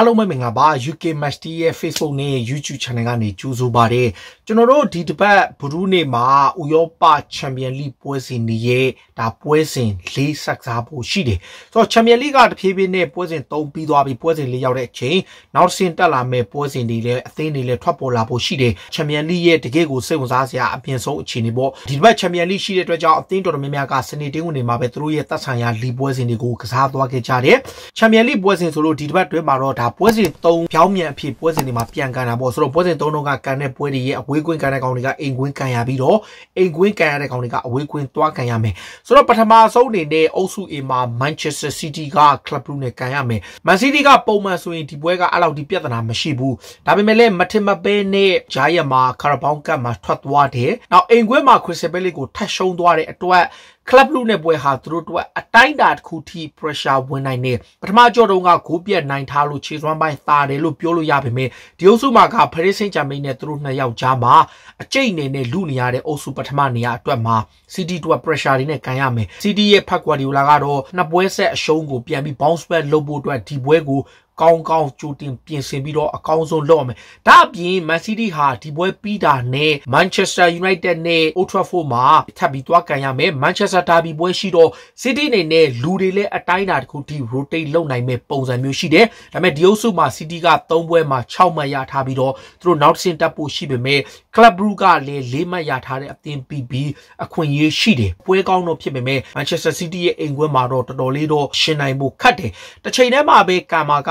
အားလုံးပဲမင်္ဂလာပါ UK Match Day ရဲ့ Facebook နဲ့ YouTube Channel ကနေကြိုဆိုပါတယ်ကျွန်တော်တို့ဒီတစ်ပတ်ဘရူးနေမှာဥရောပချန်ပီယံလိပွဲစဉ်နေရဲ့ဒါပွဲစဉ်၄ဆက်ကစားဖို့ရှိတယ်ဆိုတော့ချန်ပီယံလိကတဖြည်းဖြည်းနဲ့ပွဲစဉ်၃ပြီးသွားပြီပွဲစဉ်၄ရောက်တဲ့အချိန်နောက်ဆင့်တက်လာမဲ့ပွဲစဉ်တွေလည်းအသင်းတွေလည်းထွက်ပေါ်လာဖို့ရှိတယ်ချန်ပီယံလိရဲ့တကယ့်ကိုစိတ်ဝင်စားစရာအပြင်ဆုံးအခြေအနေပေါ့ဒီတစ်ပတ်ချန်ပီယံလိရှိတဲ့အတွက်ကြောင့်အသင်းတော်တော်များများကစနေတင်းဝင်နေမှာပဲသူတို့ရဲ့သက်ဆိုင်ရာလိပွဲစဉ်တွေကိုကစားသွားခဲ့ကြတယ်ချန်ပီယံလိပွဲစဉ်ဆိုလို့ဒီတစ်ပတ်တွဲမှာတော့ဒါပွဲစဉ်၃ဖြောင်းမြန်အဖြစ်ပွဲစဉ်တွေမှာပြန်ကန်တာပေါ့ဆိုတော့ပွဲစဉ်၃တော့ကကန်တဲ့ပွဲတွေရဲ့အဝေးဝေးကွင်းကန်တဲ့ကောင်တွေကအိမ်ကွင်းကန်ရပြီးတော့အိမ်ကွင်းကန်ရတဲ့ကောင်တွေကအဝေးကွင်းသွားကန်ရမယ်ဆိုတော့ပထမဆုံးအနေနဲ့အုပ်စု A မှာ Manchester City က Club Brugge နဲ့ကန်ရမယ် Man City ကပုံမှန်ဆိုရင်ဒီပွဲကအဲ့လောက်ဒီပြဿနာမရှိဘူးဒါပေမဲ့လည်းမထင်မပဲနဲ့ Giant မှာ Carabao Cup မှာထွက်သွားတယ်နောက်အိမ်ကွင်းမှာ Crystal Palace ကိုထပ်ရှုံးသွားတဲ့အတွက်ကလပ်ဘလူးနဲ့ပွဲဟာသူတို့အတွက်အတိုင်းတာတစ်ခုထိ pressure ဝင်နိုင်တယ်ပထမကြော်တုန်းကဂိုးပြတ်နိုင်ထားလို့ခြေစွမ်းပိုင်းသာတယ်လို့ပြောလို့ရပေမဲ့ဒီအုပ်စုမှာက Paris Saint-Germain နဲ့သူတို့နှစ်ယောက်ကြားမှာအကျိတ်နေနဲ့လူနေရတဲ့အုပ်စုပထမနေရာအတွက်မှာ City တို့ pressure တွေနဲ့ကန်ရမယ် City ရဲ့ Pep Guardiola ကတော့နှစ်ပွဲဆက်အရှုံးကိုပြန်ပြီး bounce back လုပ်ဖို့အတွက်ဒီပွဲကိုကောင်းကောင်းကြိုတင်ပြင်ဆင်ပြီးတော့အကောင်းဆုံးလုပ်အောင်ဒါအပြင် Man City ဟာဒီပွဲပြီးတာနဲ့ Manchester United နဲ့ Old Trafford မှာထပ်ပြီးတွားကန်ရမယ် Manchester Derby ပွဲရှိတော့ City နေနဲ့လူတွေလည်းအတိုင်းအတာတစ်ခုထိ rotate လုပ်နိုင်မဲ့ပုံစံမျိုးရှိတယ်ဒါပေမဲ့ဒီအုပ်စုမှာ City က3ပွဲမှာ6မှတ်ရထားပြီးတော့သူတို့နောက်တစ်ဆင့်တက်ဖို့ရှိပေမဲ့ Club Brugge ကလည်း၄မှတ်ရထားတဲ့အသင်းပြီးပြီးအခွင့်အရေးရှိတယ်ပွဲကောင်းတော့ဖြစ်ပေမဲ့ Manchester City ရဲ့အိမ်ခွဲမှာတော့တော်တော်လေးတော့ရှင်နိုင်ဖို့ခက်တယ်တစ်ချိန်တည်းမှာပဲကာမာက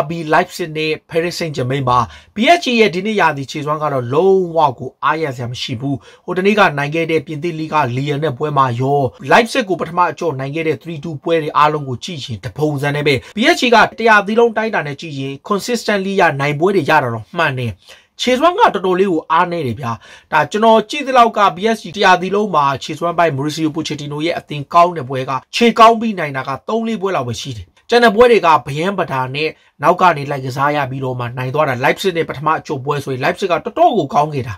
RB Leipzig နဲ့ Paris Saint-Germain မှာ PSG ရဲ့ဒီနေ့ရာသီခြေစွမ်းကတော့လုံးဝကိုအားရစရာမရှိဘူး။ဟိုတနေ့ကနိုင်ခဲ့တဲ့ပြင်သစ်လီဂ Lyon နဲ့ပွဲမှာရော Leipzig ကိုပထမအကျော်နိုင်ခဲ့တဲ့3-2ပွဲတွေအားလုံးကိုကြည့်ရင်တပုံစံနဲ့ပဲ PSG ကတရားသီးလုံးတိုင်းတာနဲ့ကြည့်ရင် consistently ရနိုင်ပွဲတွေရတာတော့မှန်တယ်။ခြေစွမ်းကတော်တော်လေးကိုအားနေတယ်ဗျာဒါကျွန်တော်ကြည့်သလောက်က BSC တရားဒီလုံးမှာခြေစွမ်းပိုင်း Mauricio Pochettino ရဲ့အသင်ကောင်းတဲ့ပွဲကခြေကောင်းပြီးနိုင်တာက3-4ပွဲလောက်ပဲရှိတယ်ကျန်တဲ့ပွဲတွေကဘယန်းပဒါနဲ့နောက်ကနေလိုက်ကစားရပြီးတော့မှနိုင်သွားတာ Leipzig နဲ့ပထမအချို့ပွဲဆိုရင် Leipzig ကတော်တော်ကိုကောင်းခဲ့တာ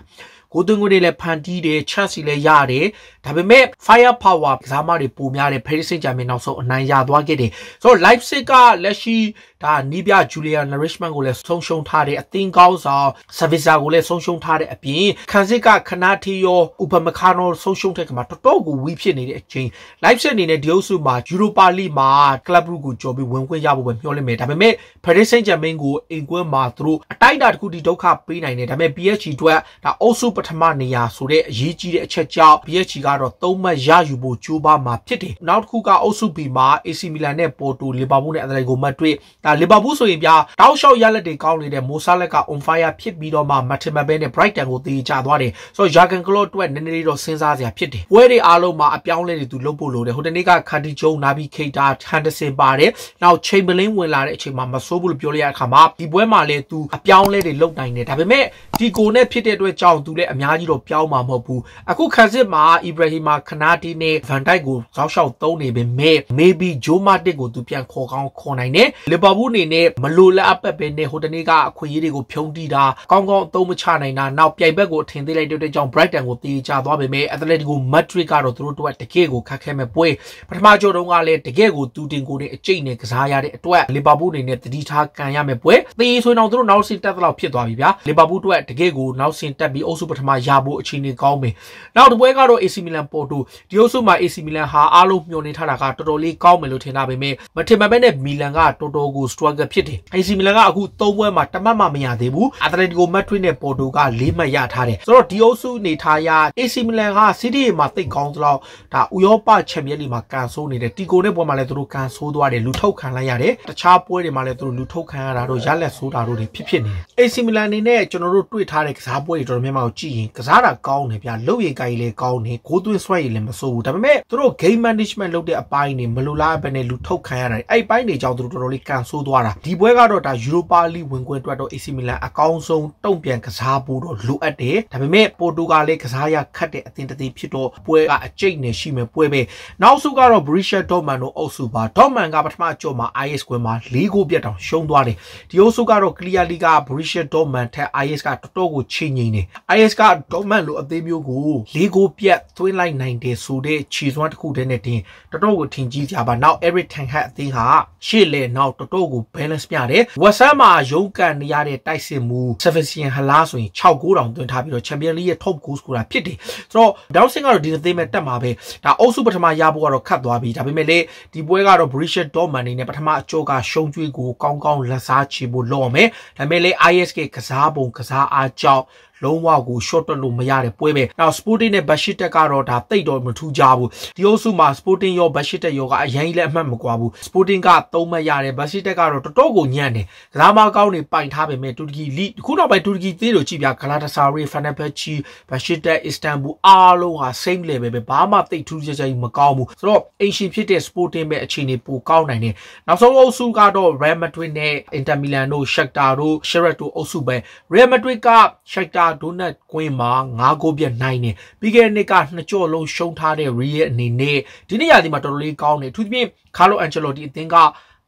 ဂိုးသွင်းခွင့်တွေလည်းဖန်တီးတယ် chance တွေလည်းရတယ်ဒါပေမဲ့ fire power ကစားမတွေပိုများတယ် Paris Saint-Germain နောက်ဆုံးအနိုင်ရသွားခဲ့တယ်ဆိုတော့ Leipzig ကလက်ရှိဒါနီးပြ Julian Nagelsmann ကိုလည်းဆုံးရှုံးထားတယ်အသင်းကောင်းဆောင် Savitzer ကိုလည်းဆုံးရှုံးထားတဲ့အပြင်ခံစစ်ကခနာထီယော Upamecano ဆုံးရှုံးတဲ့ကမှာတော်တော်ကိုဝီးဖြစ်နေတဲ့အချိန် Leipzig အနေနဲ့ဒီအုပ်စုမှာ Europa League မှာ Club Brugge ကိုကြော်ပြီးဝင်ခွင့်ရဖို့ပဲမျှော်လင့်မယ်ဒါပေမဲ့ Paris Saint-Germain ကိုအိမ်ကွင်းမှာသူတို့အတိုက်အတာတစ်ခုဒီဒုက္ခပေးနိုင်တယ်ဒါပေမဲ့ PSG အတွက်ဒါအုပ်စုပထမနေရာဆိုတဲ့အရေးကြီးတဲ့အချက်ကြောင့် BHG ကတော့သုံးမှတ်ရယူဖို့ကြိုးပမ်းမှာဖြစ်တယ်။နောက်တစ်ခုကအုပ်စု B မှာ AC Milan နဲ့ Porto Liverpool နဲ့ Atletico Madrid ဒါ Liverpool ဆိုရင်ပြတောက်လျှောက်ရလက်တွေကောင်းနေတဲ့ Mo Salah က on fire ဖြစ်ပြီးတော့မှ Matheus Mbappe နဲ့ Brighton ကိုတေးချသွားတယ်။ဆိုတော့ Jurgen Klopp အတွက်နည်းနည်းလေးတော့စဉ်းစားစရာဖြစ်တယ်။ဝဲတွေအားလုံးမှာအပြောင်းလဲတွေသူလုပ်ဖို့လိုတယ်။ဟိုတနေ့က Cardi Jones, Naby Keita, Henderson ပါတယ်။နောက် Chamberlain ဝင်လာတဲ့အချိန်မှာမဆိုးဘူးလို့ပြောလိုက်ရတဲ့အခါမှာဒီပွဲမှာလည်းသူအပြောင်းလဲတွေလုပ်နိုင်တယ်။ဒါပေမဲ့ဒီကိုနဲ့ဖြစ်တဲ့အတွက်ကြောင့်သူလည်းအများကြီးတော့ပြောင်းမှာမဟုတ်ဘူးအခုခန်စစ်မှာအီဘရာဟီမာခနာတီနဲ့ဗန်တိုက်ကိုကောက်လျှောက်သုံးနေပေမဲ့ maybe ဂျိုမာတစ်ကိုသူပြန်ခေါ်ကောင်းခေါ်နိုင်တယ်လီဗာပူးအနေနဲ့မလိုလက်အပ်ပဲနဲ့ဟိုတနေ့ကအခွင့်အရေးတွေကိုဖြုံးတီးတာကောင်းကောင်းအသုံးမချနိုင်တာနောက်ပြိုင်ဘက်ကိုအထင်သေးလိုက်တဲ့ကြောင့် Brighton ကိုတေးချသွားပေမဲ့ Atletico Madrid ကတော့သူတို့တို့ကတကယ့်ကိုခက်ခဲမဲ့ပွဲပထမကြောတုန်းကလည်းတကယ့်ကိုတူတင်ကိုနဲ့အကျိတ်နဲ့ကစားရတဲ့အတွက်လီဗာပူးအနေနဲ့တတိထားကန်ရမယ်ပွဲသေဆိုရင်တော့သူတို့နောက်ဆင်တက်သလောက်ဖြစ်သွားပြီဗျာလီဗာပူးတို့ကတကယ့်ကိုနောက်ဆင်တက်ပြီးအုပ်စုပပထမရဖို့အခြေအနေကောင်းမယ်နောက်တစ်ပွဲကတော့ AC Milan Porto ဒီအုပ်စုမှာ AC Milan ဟာအားလုံးမျှော်နေထားတာကတော်တော်လေးကောင်းမယ်လို့ထင်တာပဲမထင်မှတ်ပဲနဲ့ Milan ကတော်တော်ကို struggle ဖြစ်တယ် AC Milan ကအခု၃ပွဲမှာတမတ်မှမရသေးဘူး Atletico Madrid နဲ့ Porto က၄မှတ်ရထားတယ်ဆိုတော့ဒီအုပ်စုနေထားရ AC Milan က City မှာသိတ်ကောင်းသလောက်ဒါဥရောပချန်ပီယံလီဂ်မှာကန်ဆိုးနေတယ်တီကိုနဲ့ပွဲမှာလည်းသူတို့ကန်ဆိုးသွားတယ်လူထုတ်ခံလိုက်ရတယ်တခြားပွဲတွေမှာလည်းသူတို့လူထုတ်ခံရတာတို့ရလက်ဆိုးတာတို့တွေဖြစ်ဖြစ်နေတယ် AC Milan အနေနဲ့ကျွန်တော်တို့တွေ့ထားတဲ့ကစားပွဲတွေတော်တော်များများကိုကြကြည့်ရင်ကစားတာကောင်းတယ်ဗျလှုပ်ရည်ကိုင်လည်းကောင်းတယ်ကိုသွင်းဆွဲရည်လည်းမဆိုးဘူးဒါပေမဲ့သူတို့ game management လုပ်တဲ့အပိုင်းတွေမလိုလားဘဲနဲ့လူထုတ်ခံရတာအဲ့ပိုင်းတွေကြောင့်သူတို့တော်တော်လေးကန်ဆိုးသွားတာဒီပွဲကတော့ဒါ Europa League ဝင်ခွင့်အတွက်တော့ AC Milan အကောင်းဆုံးတုံ့ပြန်ကစားဖို့တော့လိုအပ်တယ်ဒါပေမဲ့ပိုတူဂါလည်းကစားရခတ်တဲ့အသင်းတစ်သင်းဖြစ်တော့ပွဲကအကျိတ်နဲ့ရှိမယ်ပွဲပဲနောက်ဆုံးကတော့ Borussia Dortmund တို့အုပ်စုပါ Dortmund ကပထမအကြော့မှာ IS ကွင်းမှာ၄ဂိုးပြတ်တောင်ရှုံးသွားတယ်ဒီအုပ်စုကတော့ Clear League က Borussia Dortmund ထက် IS ကတော်တော်ကိုချိန်ငိမ့်နေ IS Dice က Dortmund လိုအသေးမျိုးကို၄ဂိုးပြတ်သွင်းလိုက်နိုင်တယ်ဆိုတဲ့ခြေစွမ်းတစ်ခုတည်းနဲ့တင်တော်တော်ကိုထင်ကြီးကြပါနောက် Eric Ten Hag အသင်းဟာရှေ့လေနောက်တော်တော်ကို balance ပြတယ် West Ham မှာရုန်းကန်နေရတဲ့တိုက်စစ်မှု Sebastian Hala ဆိုရင်6ဂိုးတောင်သွင်းထားပြီးတော့ Champions League ရဲ့ top goal scorer ဖြစ်တယ်ဆိုတော့ Dawson ကတော့ဒီအသင်းမဲ့တက်မှာပဲဒါအုပ်စုပထမရဖို့ကတော့ခတ်သွားပြီဒါပေမဲ့လေဒီပွဲကတော့ Borussia Dortmund နေနဲ့ပထမအကြောကရှုံးကျွေးကိုကောင်းကောင်းလက်စားချေဖို့လုပ်အောင်မယ်ဒါပေမဲ့လေ ISK ကစားပုံကစားအားကြောင့်လုံးဝကို short တက်လို့မရတဲ့ပွဲပဲနောက် Sporting နဲ့ Bashir တက်ကတော့ဒါတိတ်တော့မထူးကြဘူးဒီအုပ်စုမှာ Sporting ရော Bashir တက်ရောကအရင်လည်းအမှတ်မကွာဘူး Sporting ကသုံးမှတ်ရတယ် Bashir တက်ကတော့တော်တော်ကိုညံ့တယ်ကလာမကောင်းနေပိုင်ထားပေမဲ့တူရကီလိခုနောက်ပိုင်းတူရကီသေးတို့ကြည့်ပြဂလာတာဆာရီ Fenerbahce Bashir တက် Istanbul အားလုံးဟာ same level ပဲဘာမှတိတ်ထူးကြကြမကောင်းဘူးဆိုတော့အင်ရှင်ဖြစ်တဲ့ Sporting ပဲအခြေအနေပိုကောင်းနိုင်တယ်နောက်ဆုံးအုပ်စုကတော့ Real Madrid နဲ့ Inter Milan တို့ Shakhtar တို့ Shakhtar တို့အုပ်စုပဲ Real Madrid က Shakhtar ဒိုနတ်ကွင်းမှာ၅ဂိုးပြတ်နိုင်တယ်ပြီးခဲ့တဲ့နှစ်ကနှစ်ကြော့လုံးရှုံးထားတဲ့ Real အနေနဲ့ဒီနေ့ရာသီမှာတော်တော်လေးကောင်းတယ်သူပြင် Carlo Ancelotti အသင်းက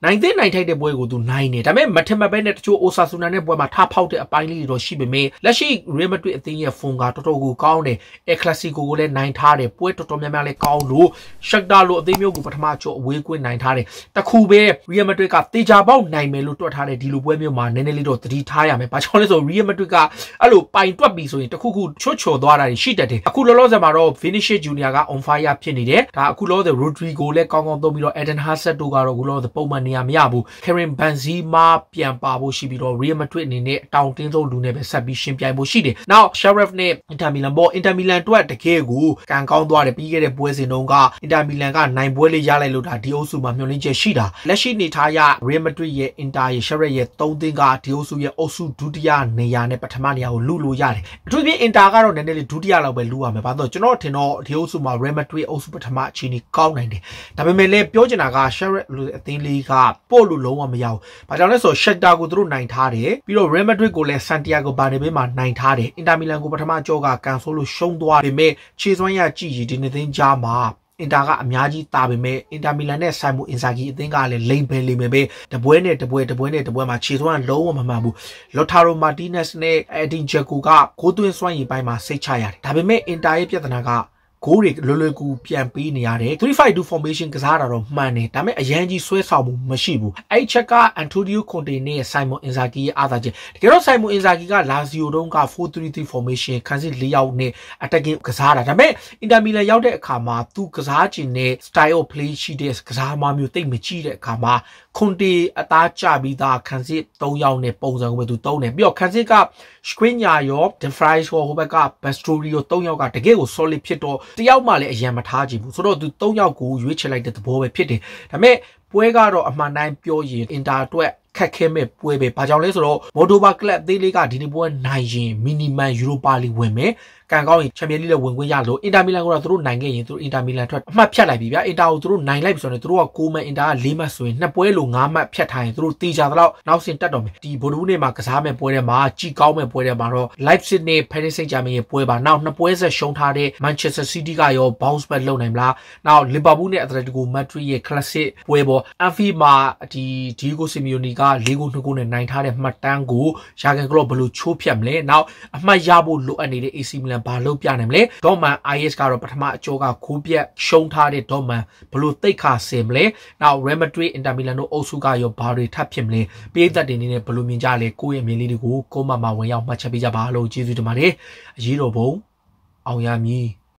နိုင်သိနိုင်ထိုက်တဲ့ပွဲကိုသူနိုင်တယ်ဒါပေမဲ့မထက်မပဲနဲ့တချို့အိုဆာဆူနာနဲ့ပွဲမှာထားဖောက်တဲ့အပိုင်းလေးတွေတော့ရှိပေမဲ့လက်ရှိ Real Madrid အသင်းရဲ့ဖုန်ကတော်တော်ကိုကောင်းတယ်။ El Clasico ကိုလည်းနိုင်ထားတယ်ပွဲတော်တော်များများလည်းကောင်းလို့ Shakhtar လိုအသင်းမျိုးကိုပထမချော့အဝေးကွင်းနိုင်ထားတယ်။တခုပဲ Real Madrid ကတေချာပေါက်နိုင်မယ်လို့တွက်ထားတဲ့ဒီလိုပွဲမျိုးမှာနည်းနည်းလေးတော့သတိထားရမယ်။ဘာကြောင့်လဲဆို Real Madrid ကအဲ့လိုပိုင်တွက်ပြီးဆိုရင်တခုခုချွတ်ချော်သွားတာရှိတတ်တယ်။အခုလောလောဆယ်မှာတော့ Vinicius Junior က on fire ဖြစ်နေတယ်။ဒါအခုလောဆယ် Rodrigo လည်းကောင်းကောင်းသုံးပြီးတော့ Eden Hazard တို့ကတော့အခုလောဆယ်ပုံမှန်နေရာမရဘူး။ Karen Benzema ပြန်ပါဖို့ရှိပြီးတော့ Real Madrid အနေနဲ့တောင်တင်းဆုံးလူနဲ့ပဲဆက်ပြီးရှင်ပြိုင်ဖို့ရှိတယ်။နောက် Sheriff နဲ့ Inter Milan ပေါ့ Inter Milan တွက်တကယ်ကိုကံကောင်းသွားတယ်ပြီးခဲ့တဲ့ပွဲစဉ်တုန်းက Inter Milan ကနိုင်ပွဲလေးရလိုက်လို့ဒါဒီအုပ်စုမှာမျှော်လင့်ချက်ရှိတာ။လက်ရှိနေထားရ Real Madrid ရဲ့ Inter ရဲ့ Sheriff ရဲ့၃သင်းကဒီအုပ်စုရဲ့အုပ်စုဒုတိယနေရာနဲ့ပထမနေရာကိုလုလို့ရတယ်။အထူးသဖြင့် Inter ကတော့နည်းနည်းလေးဒုတိယလောက်ပဲလုရမယ်။ဘာလို့လဲကျွန်တော်ထင်တော့ဒီအုပ်စုမှာ Real Madrid အုပ်စုပထမအခြေအနေကောင်းနိုင်တယ်။ဒါပေမဲ့လည်းပြောချင်တာက Sheriff လူအသင်းလေးကပို့လို့လုံးဝမရဘူး။ဘာကြောင့်လဲဆိုတော့ Shakhtar ကိုသူတို့နိုင်ထားတယ်။ပြီးတော့ Real Madrid ကိုလည်း Santiago Bernabeu မှာနိုင်ထားတယ်။ Inter Milan ကိုပထမကြောကကန်ဆိုးလို့ရှုံးသွားပေမဲ့ခြေစွမ်းရကြည့်ရည်ဒီနှစ်သိန်းကြားမှာအင်တာကအများကြီးတာပေမဲ့အင်တာမီလန်နဲ့ဆိုင်မူအင်ဇာဂီအသင်းကလည်းလိမ်ပဲလိမ်ပဲပဲတပွဲနဲ့တပွဲတပွဲနဲ့တပွဲမှာခြေစွမ်းလုံးဝမမှန်ဘူးလော်တာရိုမာတီနက်စ်နဲ့အက်ဒီဂျက်ကိုကဂိုးသွင်းစွမ်းရည်ပိုင်းမှာစိတ်ချရတယ်ဒါပေမဲ့အင်တာရဲ့ပြဿနာကဂိုးတွေလွယ်လွယ်ကူပြန်ပေးနေရတယ်352 formation ကစားတာတော့မှန်တယ်ဒါပေမဲ့အရန်ကြီးဆွဲဆောင်မှုမရှိဘူးအဲ့ချက်က Antonio Conte နဲ့ Simon Inzaghi ရဲ့အားသာချက်တကယ်တော့ Simon Inzaghi က Lazio တုန်းက433 formation ခန်းစစ်၄ယောက်နဲ့ attacking ကစားတာဒါပေမဲ့ Inter Milan ရောက်တဲ့အခါမှာသူကစားချင်တဲ့ style of play ရှိတဲ့ကစားမမျိုးတိတ်မကြည့်တဲ့အခါမှာခွန်တီအသားကျပြီးသားခန်းစစ်၃ယောက်နဲ့ပုံစံကိုပဲသူတုံးတယ်ပြီးတော့ခန်းစစ်က screen ညာရော the fries ဟိုဘက်က bastori ရော၃ယောက်ကတကယ်ကို solid ဖြစ်တော့တယောက်မှလည်းအရင်မထားကြည့်ဘူးဆိုတော့သူ၃ယောက်ကိုရွေးချယ်လိုက်တဲ့သဘောပဲဖြစ်တယ်ဒါပေမဲ့ပွဲကတော့အမှန်တိုင်းပြောရင် inter အတွက်ခက်ခဲမဲ့ပွဲပဲ။ဘာကြောင့်လဲဆိုတော့ Moldova Club သေးလေးကဒီနေ့ပွဲနိုင်ရင် minimum Europa League ဝင်မယ်။ကံကောင်းရင်ချန်ပီယံလိလည်းဝင်ခွင့်ရလို့အင်တာမီလန်ကတော့သူတို့နိုင်ခဲ့ရင်သူတို့အင်တာမီလန်ထွက်အမှတ်ဖြတ်လိုက်ပြီဗျာအင်တာကိုသူတို့နိုင်လိုက်ပြီဆိုတော့သူတို့က6မှတ်အင်တာက4မှတ်ဆိုရင်2ပွဲလို့5မှတ်ဖြတ်ထားရင်သူတို့တေချာတော့နောက်ဆင့်တက်တော့မယ်ဒီဘိုလူးနေမှာကစားမဲ့ပွဲထဲမှာကြီးကောင်းမဲ့ပွဲထဲမှာတော့ Leipzig နဲ့ Paris Saint-Germain ရဲ့ပွဲပါနောက်2ပွဲဆက်ရှုံးထားတဲ့ Manchester City ကရော bounce back လုပ်နိုင်မလားနောက် Liverpool နဲ့ Atletico Madrid ရဲ့ classic ပွဲပေါ် Anfield မှာဒီ Diego Simeone က၄ဂိုး2ဂိုးနဲ့နိုင်ထားတဲ့မှတ်တမ်းကို Jurgen Klopp ဘယ်လိုချိုးဖြတ်မလဲနောက်အမှတ်ရဖို့လိုအပ်နေတဲ့ AC Milan နဲ့ဘာလုပ်ပြနိုင်မလဲဒေါ်မန် IS ကတော့ပထမအကျောကခိုးပြက်ရှုံးထားတဲ့ဒေါ်မန်ဘလို့တိတ်ခါစင်မလဲနောက် Real Madrid Inter Milan တို့အုပ်စုကရောဘာတွေထပ်ဖြစ်မလဲပြည်သက်တင်နေတဲ့ဘလို့မြင်ကြလဲကိုယ့်ရဲ့မြင်လေးတွေကိုကိုမမဝင်ရောက်မှတ်ချက်ပေးကြပါလို့ကျေးဇူးတင်ပါတယ်အရေးတော်ပုံအောင်ရမည်